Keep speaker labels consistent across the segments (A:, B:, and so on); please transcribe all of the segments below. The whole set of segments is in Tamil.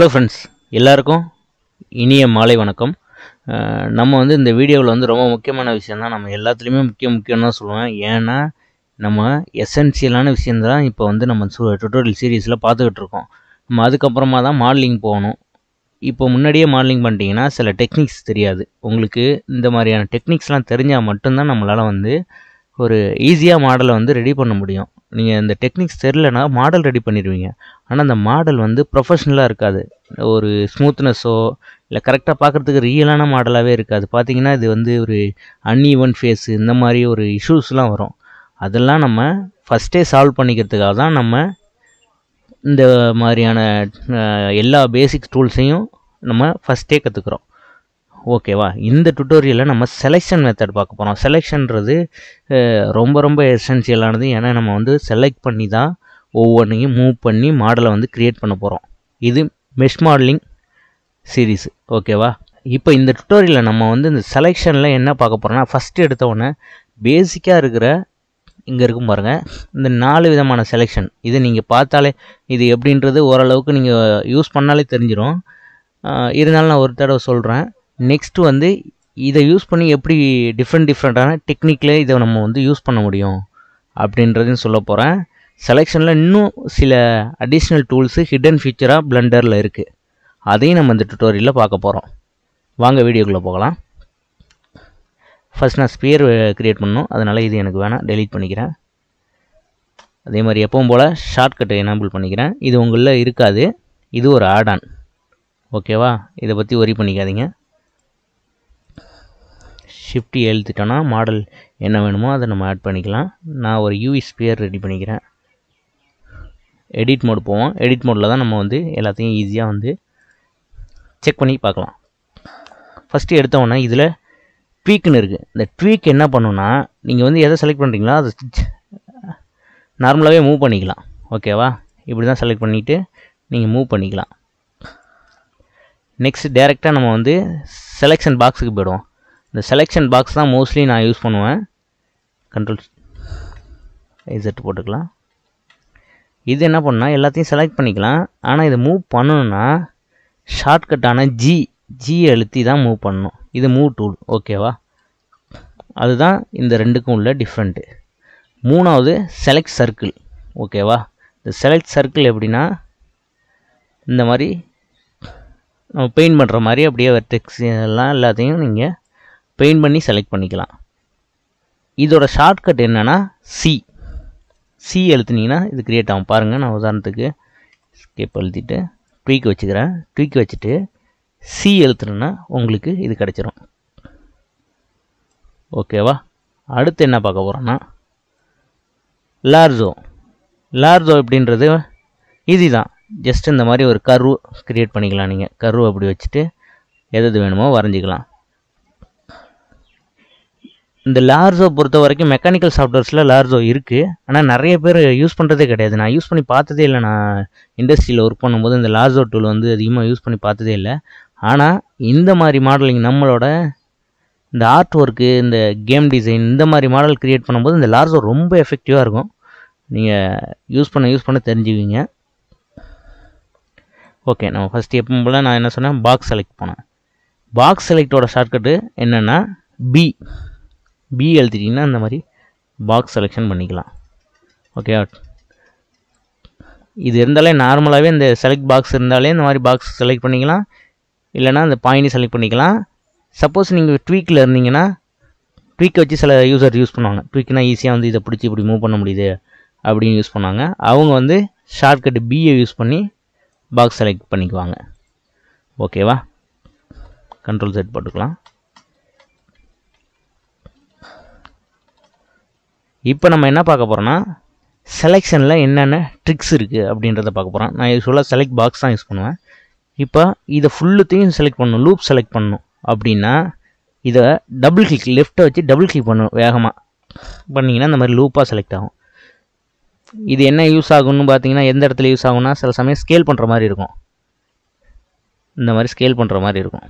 A: ஹலோ ஃப்ரெண்ட்ஸ் எல்லாருக்கும் இனிய மாலை வணக்கம் நம்ம வந்து இந்த வீடியோவில் வந்து ரொம்ப முக்கியமான விஷயம் தான் நம்ம எல்லாத்துலேயுமே முக்கிய முக்கியம் தான் சொல்லுவேன் ஏன்னா நம்ம எசென்சியலான விஷயம் தான் இப்போ வந்து நம்ம டுட்டோரியல் சீரீஸில் பார்த்துக்கிட்டு இருக்கோம் நம்ம அதுக்கப்புறமா தான் மாடலிங் போகணும் இப்போ முன்னாடியே மாடலிங் பண்ணிட்டீங்கன்னா சில டெக்னிக்ஸ் தெரியாது உங்களுக்கு இந்த மாதிரியான டெக்னிக்ஸ்லாம் தெரிஞ்சால் மட்டும்தான் நம்மளால் வந்து ஒரு ஈஸியாக மாடலை வந்து ரெடி பண்ண முடியும் நீங்கள் இந்த டெக்னிக்ஸ் தெரிலனா மாடல் ரெடி பண்ணிடுவீங்க ஆனால் அந்த மாடல் வந்து ப்ரொஃபஷ்னலாக இருக்காது ஒரு ஸ்மூத்னஸோ இல்லை கரெக்டாக பார்க்குறதுக்கு ரியலான மாடலாகவே இருக்காது பார்த்தீங்கன்னா இது வந்து ஒரு அன்இவன் ஃபேஸு இந்த மாதிரி ஒரு இஷ்யூஸ்லாம் வரும் அதெல்லாம் நம்ம ஃபஸ்ட்டே சால்வ் பண்ணிக்கிறதுக்காக தான் நம்ம இந்த மாதிரியான எல்லா பேசிக் டூல்ஸையும் நம்ம ஃபஸ்ட்டே கற்றுக்குறோம் ஓகேவா இந்த டுட்டோரியலில் நம்ம செலெக்ஷன் மெத்தட் பார்க்க போகிறோம் செலெக்ஷன்றது ரொம்ப ரொம்ப எசென்சியலானது ஏன்னா நம்ம வந்து செலக்ட் பண்ணி தான் ஒவ்வொன்றையும் மூவ் பண்ணி மாடலை வந்து க்ரியேட் பண்ண போகிறோம் இது மெஷ் மாடலிங் சீரீஸ் ஓகேவா இப்போ இந்த டுட்டோரியலில் நம்ம வந்து இந்த செலெக்ஷனில் என்ன பார்க்க போகிறோம்னா ஃபஸ்ட்டு எடுத்தவொன்னே பேசிக்காக இருக்கிற இங்கே இருக்கும் பாருங்கள் இந்த நாலு விதமான செலெக்ஷன் இது நீங்கள் பார்த்தாலே இது எப்படின்றது ஓரளவுக்கு நீங்கள் யூஸ் பண்ணாலே தெரிஞ்சிடும் இருந்தாலும் நான் ஒரு தடவை சொல்கிறேன் நெக்ஸ்ட்டு வந்து இதை யூஸ் பண்ணி எப்படி டிஃப்ரெண்ட் டிஃப்ரெண்ட்டான டெக்னிக்கில் இதை நம்ம வந்து யூஸ் பண்ண முடியும் அப்படின்றதையும் சொல்ல போகிறேன் செலெக்ஷனில் இன்னும் சில அடிஷ்னல் டூல்ஸு ஹிடன் ஃபீச்சராக பிளண்டரில் இருக்குது அதையும் நம்ம இந்த டுட்டோரியலில் பார்க்க போகிறோம் வாங்க வீடியோக்குள்ளே போகலாம் ஃபஸ்ட் நான் ஸ்பியர் க்ரியேட் பண்ணணும் அதனால் இது எனக்கு வேணாம் டெலீட் பண்ணிக்கிறேன் அதே மாதிரி எப்பவும் போல் ஷார்ட்கட் எனாபிள் பண்ணிக்கிறேன் இது உங்களில் இருக்காது இது ஒரு ஆடான் ஓகேவா இதை பற்றி ஒரி பண்ணிக்காதீங்க ஷிஃப்ட் e எழுதிட்டோன்னா மாடல் என்ன வேணுமோ அதை நம்ம ஆட் பண்ணிக்கலாம் நான் ஒரு யூவி ஸ்பியர் ரெடி பண்ணிக்கிறேன் எடிட் மோடு போவோம் எடிட் மோடில் தான் நம்ம வந்து எல்லாத்தையும் ஈஸியாக வந்து செக் பண்ணி பார்க்கலாம் ஃபஸ்ட்டு எடுத்தோன்னா இதில் ட்வீக்குன்னு இருக்குது இந்த ட்வீக் என்ன பண்ணுன்னா நீங்கள் வந்து எதை செலக்ட் பண்ணுறீங்களோ அதை நார்மலாகவே மூவ் பண்ணிக்கலாம் ஓகேவா இப்படி தான் செலக்ட் பண்ணிவிட்டு நீங்கள் மூவ் பண்ணிக்கலாம் நெக்ஸ்ட் டேரெக்டாக நம்ம வந்து செலெக்ஷன் பாக்ஸுக்கு போய்டுவோம் இந்த செலெக்ஷன் பாக்ஸ் தான் மோஸ்ட்லி நான் யூஸ் பண்ணுவேன் கண்ட்ரோல் இசட் போட்டுக்கலாம் இது என்ன பண்ணால் எல்லாத்தையும் செலக்ட் பண்ணிக்கலாம் ஆனால் இதை மூவ் பண்ணணுன்னா ஷார்ட்கட்டான ஜி ஜி அழுத்தி தான் மூவ் பண்ணணும் இது மூவ் டூல் ஓகேவா அதுதான் இந்த ரெண்டுக்கும் உள்ள டிஃப்ரெண்ட்டு மூணாவது செலக்ட் சர்க்கிள் ஓகேவா இந்த செலக்ட் சர்க்கிள் எப்படின்னா இந்த மாதிரி நம்ம பெயிண்ட் பண்ணுற மாதிரி அப்படியே வெர்டெக்ஸ் எல்லாம் எல்லாத்தையும் நீங்கள் பெயிண்ட் பண்ணி செலக்ட் பண்ணிக்கலாம் இதோட ஷார்ட்கட் என்னென்னா சி சி எழுத்துனீங்கன்னா இது க்ரியேட் ஆகும் பாருங்கள் நான் உதாரணத்துக்கு ஸ்கேப் எழுதிட்டு ட்விக் வச்சுக்கிறேன் ட்விக் வச்சுட்டு சி எழுத்துனேன்னா உங்களுக்கு இது கிடச்சிரும் ஓகேவா அடுத்து என்ன பார்க்க போகிறோன்னா லார்ஜோ லார்ஜோ அப்படின்றது ஈஸி தான் ஜஸ்ட் இந்த மாதிரி ஒரு கரு க்ரியேட் பண்ணிக்கலாம் நீங்கள் கரு அப்படி வச்சுட்டு எது வேணுமோ வரைஞ்சிக்கலாம் இந்த லார்ஸோ பொறுத்த வரைக்கும் மெக்கானிக்கல் சாஃப்ட்வேர்ஸில் லார்ஸோ இருக்குது ஆனால் நிறைய பேர் யூஸ் பண்ணுறதே கிடையாது நான் யூஸ் பண்ணி பார்த்ததே இல்லை நான் இண்டஸ்ட்ரியில் ஒர்க் பண்ணும்போது இந்த லார்ஸோ டூல் வந்து அதிகமாக யூஸ் பண்ணி பார்த்ததே இல்லை ஆனால் இந்த மாதிரி மாடலிங் நம்மளோட இந்த ஆர்ட் ஒர்க்கு இந்த கேம் டிசைன் இந்த மாதிரி மாடல் க்ரியேட் பண்ணும்போது இந்த லார்ஸோ ரொம்ப எஃபெக்டிவாக இருக்கும் நீங்கள் யூஸ் பண்ண யூஸ் பண்ண தெரிஞ்சுக்குவீங்க ஓகே நம்ம ஃபஸ்ட் எப்போ போல் நான் என்ன சொன்னேன் பாக்ஸ் செலக்ட் பண்ணேன் பாக்ஸ் செலக்டோட ஷார்ட்கட்டு என்னென்னா பி பி எழுதிட்டிங்கன்னா இந்த மாதிரி பாக்ஸ் செலெக்ஷன் பண்ணிக்கலாம் ஓகே இது இருந்தாலே நார்மலாகவே இந்த செலக்ட் பாக்ஸ் இருந்தாலே இந்த மாதிரி பாக்ஸ் செலக்ட் பண்ணிக்கலாம் இல்லைனா அந்த பாயிண்ட் செலக்ட் பண்ணிக்கலாம் சப்போஸ் நீங்கள் ட்வீக்கில் இருந்தீங்கன்னா ட்வீக்கை வச்சு சில யூசர் யூஸ் பண்ணுவாங்க ட்வீக்னா ஈஸியாக வந்து இதை பிடிச்சி இப்படி மூவ் பண்ண முடியுது அப்படின்னு யூஸ் பண்ணுவாங்க அவங்க வந்து ஷார்ட்கட் பியை யூஸ் பண்ணி பாக்ஸ் செலக்ட் பண்ணிக்குவாங்க ஓகேவா கண்ட்ரோல் செட் போட்டுக்கலாம் இப்போ நம்ம என்ன பார்க்க போகிறோன்னா செலெக்ஷனில் என்னென்ன ட்ரிக்ஸ் இருக்குது அப்படின்றத பார்க்க போகிறோம் நான் சொல்ல செலக்ட் பாக்ஸ் தான் யூஸ் பண்ணுவேன் இப்போ இதை ஃபுல்லுத்தையும் செலக்ட் பண்ணணும் லூப் செலக்ட் பண்ணணும் அப்படின்னா இதை டபுள் கிளிக் லெஃப்ட்டை வச்சு டபுள் கிளிக் பண்ணணும் வேகமாக பண்ணிங்கன்னா இந்த மாதிரி லூப்பாக செலக்ட் ஆகும் இது என்ன யூஸ் ஆகும்னு பார்த்தீங்கன்னா எந்த இடத்துல யூஸ் ஆகும்னா சில சமயம் ஸ்கேல் பண்ணுற மாதிரி இருக்கும் இந்த மாதிரி ஸ்கேல் பண்ணுற மாதிரி இருக்கும்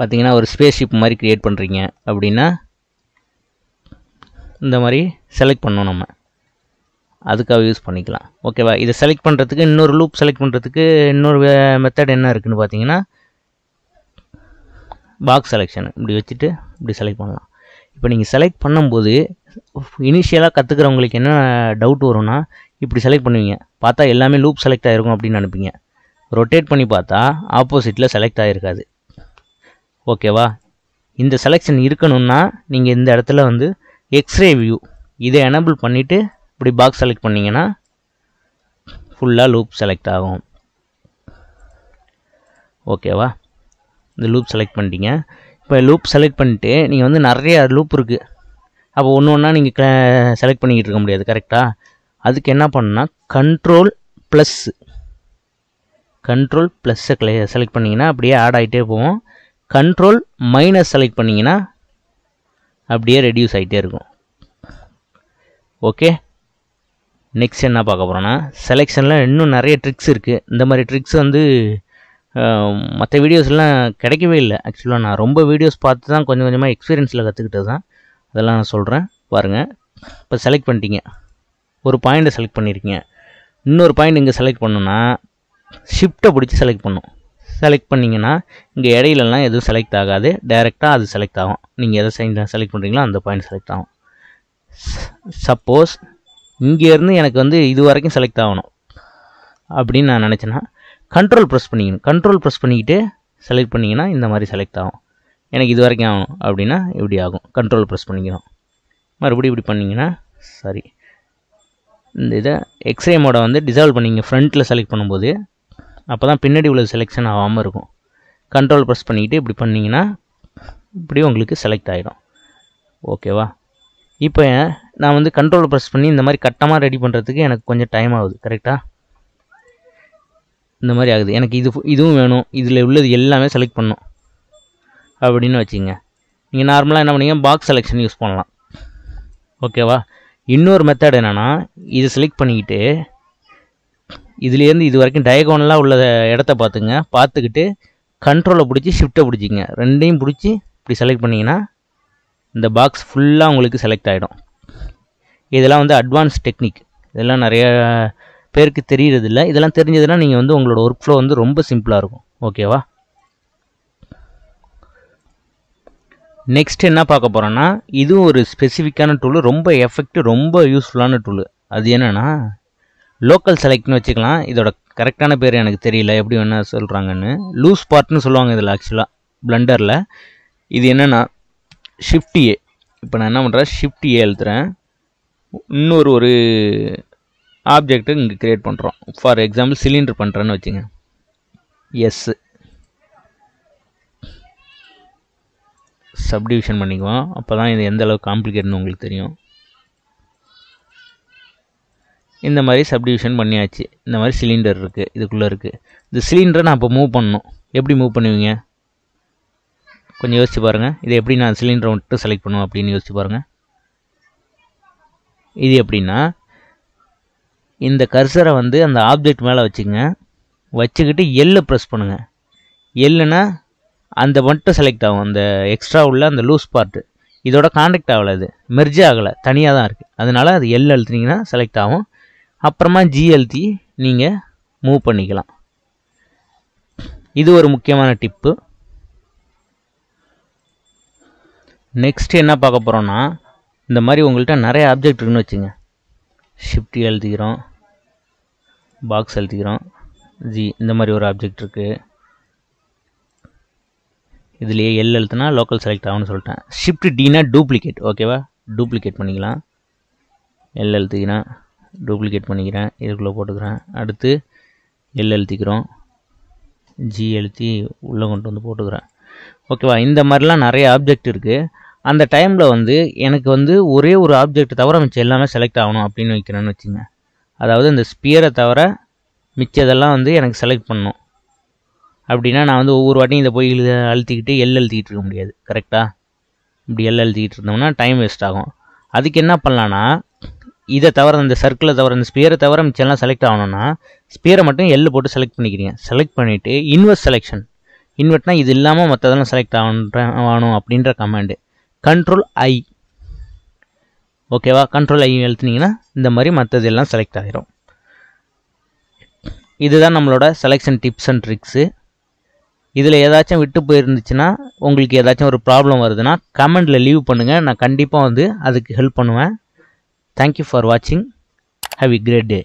A: பார்த்தீங்கன்னா ஒரு ஸ்பேஸ் ஷிப் மாதிரி க்ரியேட் பண்ணுறீங்க அப்படின்னா இந்த மாதிரி செலக்ட் பண்ணோம் நம்ம அதுக்காக யூஸ் பண்ணிக்கலாம் ஓகேவா இதை செலக்ட் பண்ணுறதுக்கு இன்னொரு லூப் செலக்ட் பண்ணுறதுக்கு இன்னொரு மெத்தட் என்ன இருக்குதுன்னு பார்த்தீங்கன்னா பாக்ஸ் செலெக்ஷன் இப்படி வச்சுட்டு இப்படி செலக்ட் பண்ணலாம் இப்போ நீங்கள் செலக்ட் பண்ணும்போது இனிஷியலாக கற்றுக்கிறவங்களுக்கு என்ன டவுட் வரும்னா இப்படி செலக்ட் பண்ணுவீங்க பார்த்தா எல்லாமே லூப் செலக்ட் ஆகிருக்கும் அப்படின்னு நினைப்பீங்க ரொட்டேட் பண்ணி பார்த்தா ஆப்போசிட்டில் செலக்ட் ஆகிருக்காது ஓகேவா இந்த செலெக்ஷன் இருக்கணும்னா நீங்கள் இந்த இடத்துல வந்து எக்ஸ்ரே வியூ இதை எனபிள் பண்ணிவிட்டு இப்படி பாக்ஸ் செலக்ட் பண்ணிங்கன்னா ஃபுல்லாக லூப் செலக்ட் ஆகும் ஓகேவா இந்த லூப் செலக்ட் பண்ணிட்டீங்க இப்போ லூப் செலக்ட் பண்ணிட்டு நீங்கள் வந்து நிறைய லூப் இருக்குது அப்போ ஒன்று ஒன்றா நீங்கள் செலக்ட் பண்ணிக்கிட்டு இருக்க முடியாது கரெக்டாக அதுக்கு என்ன பண்ணுன்னா கண்ட்ரோல் ப்ளஸ் கண்ட்ரோல் ப்ளஸ்ஸை செலக்ட் பண்ணிங்கன்னா அப்படியே ஆட் ஆகிட்டே போவோம் கண்ட்ரோல் மைனஸ் செலக்ட் பண்ணிங்கன்னா அப்படியே ரெடியூஸ் ஆகிட்டே இருக்கும் ஓகே நெக்ஸ்ட் என்ன பார்க்க போகிறோன்னா செலெக்ஷனில் இன்னும் நிறைய ட்ரிக்ஸ் இருக்குது இந்த மாதிரி ட்ரிக்ஸ் வந்து மற்ற வீடியோஸ்லாம் கிடைக்கவே இல்லை ஆக்சுவலாக நான் ரொம்ப வீடியோஸ் பார்த்து தான் கொஞ்சம் கொஞ்சமாக எக்ஸ்பீரியன்ஸில் கற்றுக்கிட்டது தான் அதெல்லாம் நான் சொல்கிறேன் பாருங்கள் இப்போ செலக்ட் பண்ணிட்டீங்க ஒரு பாயிண்ட்டை செலக்ட் பண்ணியிருக்கீங்க இன்னொரு பாயிண்ட் இங்கே செலக்ட் பண்ணுன்னா ஷிஃப்ட்டை பிடிச்சி செலக்ட் பண்ணும் செலக்ட் பண்ணிங்கன்னா இங்கே இடையிலலாம் எதுவும் செலக்ட் ஆகாது டைரெக்டாக அது செலக்ட் ஆகும் நீங்கள் எதை செலக்ட் பண்ணுறீங்களோ அந்த பாயிண்ட் செலக்ட் ஆகும் சப்போஸ் இங்கேருந்து எனக்கு வந்து இது வரைக்கும் செலக்ட் ஆகணும் அப்படின்னு நான் நினச்சேன்னா கண்ட்ரோல் ப்ரெஸ் பண்ணிக்கணும் கண்ட்ரோல் ப்ரெஸ் பண்ணிக்கிட்டு செலக்ட் பண்ணிங்கன்னா இந்த மாதிரி செலக்ட் ஆகும் எனக்கு இது வரைக்கும் ஆகணும் அப்படின்னா இப்படி ஆகும் கண்ட்ரோல் ப்ரெஸ் பண்ணிக்கணும் மறுபடியும் இப்படி பண்ணிங்கன்னா சாரி இந்த இதை எக்ஸ்ரே மோடை வந்து டிசால்வ் பண்ணிங்க ஃப்ரண்ட்டில் செலக்ட் பண்ணும்போது அப்போ தான் பின்னாடி உள்ள செலெக்ஷன் ஆகாமல் இருக்கும் கண்ட்ரோல் ப்ரெஸ் பண்ணிக்கிட்டு இப்படி பண்ணிங்கன்னா இப்படி உங்களுக்கு செலக்ட் ஆகிடும் ஓகேவா இப்போ நான் வந்து கண்ட்ரோல் ப்ரெஸ் பண்ணி இந்த மாதிரி கட்டமாக ரெடி பண்ணுறதுக்கு எனக்கு கொஞ்சம் டைம் ஆகுது கரெக்டாக இந்த மாதிரி ஆகுது எனக்கு இது இதுவும் வேணும் இதில் உள்ளது எல்லாமே செலக்ட் பண்ணும் அப்படின்னு வச்சுங்க நீங்கள் நார்மலாக என்ன பண்ணிங்க பாக்ஸ் செலெக்ஷன் யூஸ் பண்ணலாம் ஓகேவா இன்னொரு மெத்தட் என்னென்னா இது செலக்ட் பண்ணிக்கிட்டு இதுலேருந்து இது வரைக்கும் டயகோனலாக உள்ள இடத்த பார்த்துங்க பார்த்துக்கிட்டு கண்ட்ரோலை பிடிச்சி ஷிஃப்ட்டை பிடிச்சிங்க ரெண்டையும் பிடிச்சி இப்படி செலக்ட் பண்ணிங்கன்னா இந்த பாக்ஸ் ஃபுல்லாக உங்களுக்கு செலக்ட் ஆகிடும் இதெல்லாம் வந்து அட்வான்ஸ் டெக்னிக் இதெல்லாம் நிறையா பேருக்கு தெரியறதில்ல இதெல்லாம் தெரிஞ்சதுன்னா நீங்கள் வந்து உங்களோட ஒர்க் ஃப்ளோ வந்து ரொம்ப சிம்பிளாக இருக்கும் ஓகேவா நெக்ஸ்ட் என்ன பார்க்க போகிறோன்னா இதுவும் ஒரு ஸ்பெசிஃபிக்கான டூலு ரொம்ப எஃபெக்ட் ரொம்ப யூஸ்ஃபுல்லான டூலு அது என்னென்னா லோக்கல் செலக்ட்னு வச்சுக்கலாம் இதோட கரெக்டான பேர் எனக்கு தெரியல எப்படி வேணால் சொல்கிறாங்கன்னு லூஸ் பார்ட்னு சொல்லுவாங்க இதில் ஆக்சுவலாக பிளண்டரில் இது என்னென்னா ஷிஃப்டி ஏ இப்போ நான் என்ன பண்ணுறேன் ஷிஃப்டி ஏ எழுதுகிறேன் இன்னொரு ஒரு ஆப்ஜெக்ட்டு இங்கே க்ரியேட் பண்ணுறோம் ஃபார் எக்ஸாம்பிள் சிலிண்டர் பண்ணுறேன்னு வச்சுங்க எஸ்ஸு சப்டிவிஷன் பண்ணிக்குவோம் அப்போ தான் இது எந்த அளவுக்கு காம்ப்ளிகேட்னு உங்களுக்கு தெரியும் இந்த மாதிரி சப்டிவிஷன் பண்ணியாச்சு இந்த மாதிரி சிலிண்டர் இருக்குது இதுக்குள்ளே இருக்குது இந்த சிலிண்டரை நான் இப்போ மூவ் பண்ணணும் எப்படி மூவ் பண்ணுவீங்க கொஞ்சம் யோசிச்சு பாருங்கள் இது எப்படி நான் சிலிண்டரை மட்டும் செலக்ட் பண்ணுவேன் அப்படின்னு யோசிச்சு பாருங்கள் இது எப்படின்னா இந்த கர்சரை வந்து அந்த ஆப்ஜெக்ட் மேலே வச்சுங்க வச்சுக்கிட்டு எல்லை ப்ரெஸ் பண்ணுங்கள் எல்லுனா அந்த மட்டும் செலக்ட் ஆகும் அந்த எக்ஸ்ட்ரா உள்ள அந்த லூஸ் பார்ட்டு இதோட காண்டாக்ட் ஆகலை அது மெர்ஜ் ஆகலை தனியாக தான் இருக்குது அதனால் அது எல் அழுத்துனீங்கன்னா செலக்ட் ஆகும் அப்புறமா ஜிஎல்டி நீங்கள் மூவ் பண்ணிக்கலாம் இது ஒரு முக்கியமான டிப்பு நெக்ஸ்ட் என்ன பார்க்க போகிறோன்னா இந்த மாதிரி உங்கள்கிட்ட நிறைய ஆப்ஜெக்ட் இருக்குன்னு வச்சுங்க ஷிஃப்ட் எழுதிக்கிறோம் பாக்ஸ் எழுதிக்கிறோம் ஜி இந்த மாதிரி ஒரு ஆப்ஜெக்ட் இருக்குது இதுலேயே எல் எழுத்துனா லோக்கல் செலக்ட் ஆகும்னு சொல்லிட்டேன் ஷிஃப்ட் டினா டூப்ளிகேட் ஓகேவா டூப்ளிகேட் பண்ணிக்கலாம் எல் எழுத்துக்கினா டூப்ளிகேட் பண்ணிக்கிறேன் இதுக்குள்ளே போட்டுக்கிறேன் அடுத்து எல் எழுத்திக்கிறோம் ஜி எழுத்தி உள்ளே கொண்டு வந்து போட்டுக்கிறேன் ஓகேவா இந்த மாதிரிலாம் நிறைய ஆப்ஜெக்ட் இருக்குது அந்த டைமில் வந்து எனக்கு வந்து ஒரே ஒரு ஆப்ஜெக்ட் தவிர மிச்சம் எல்லாமே செலக்ட் ஆகணும் அப்படின்னு வைக்கிறேன்னு வச்சுங்க அதாவது இந்த ஸ்பியரை தவிர மிச்சதெல்லாம் வந்து எனக்கு செலக்ட் பண்ணணும் அப்படின்னா நான் வந்து ஒவ்வொரு வாட்டியும் இதை போய் எழுத அழுத்திக்கிட்டு எல் எழுத்திக்கிட்டு இருக்க முடியாது கரெக்டாக இப்படி எல் அழுத்திக்கிட்டு இருந்தோம்னா டைம் வேஸ்ட் ஆகும் அதுக்கு என்ன பண்ணலான்னா இதை தவிர இந்த சர்க்கிளை தவிர இந்த ஸ்பியரை தவிர மிச்சம்லாம் செலக்ட் ஆகணும்னா ஸ்பியரை மட்டும் எல்லு போட்டு செலக்ட் பண்ணிக்கிறீங்க செலக்ட் பண்ணிவிட்டு இன்வெர்ட் செலெக்ஷன் இன்வெர்ட்னா இது இல்லாமல் மற்றதெல்லாம் செலக்ட் ஆகணுன்ற ஆகணும் அப்படின்ற கமாண்டு கண்ட்ரோல் ஐ ஓகேவா கண்ட்ரோல் ஐ எழுத்துனீங்கன்னா இந்த மாதிரி மற்றது எல்லாம் செலக்ட் ஆகிரும் இதுதான் நம்மளோட செலெக்ஷன் டிப்ஸ் அண்ட் ட்ரிக்ஸு இதில் ஏதாச்சும் விட்டு போயிருந்துச்சுன்னா உங்களுக்கு ஏதாச்சும் ஒரு ப்ராப்ளம் வருதுன்னா கமெண்டில் லீவ் பண்ணுங்கள் நான் கண்டிப்பாக வந்து அதுக்கு ஹெல்ப் பண்ணுவேன் thank you for watching have a great day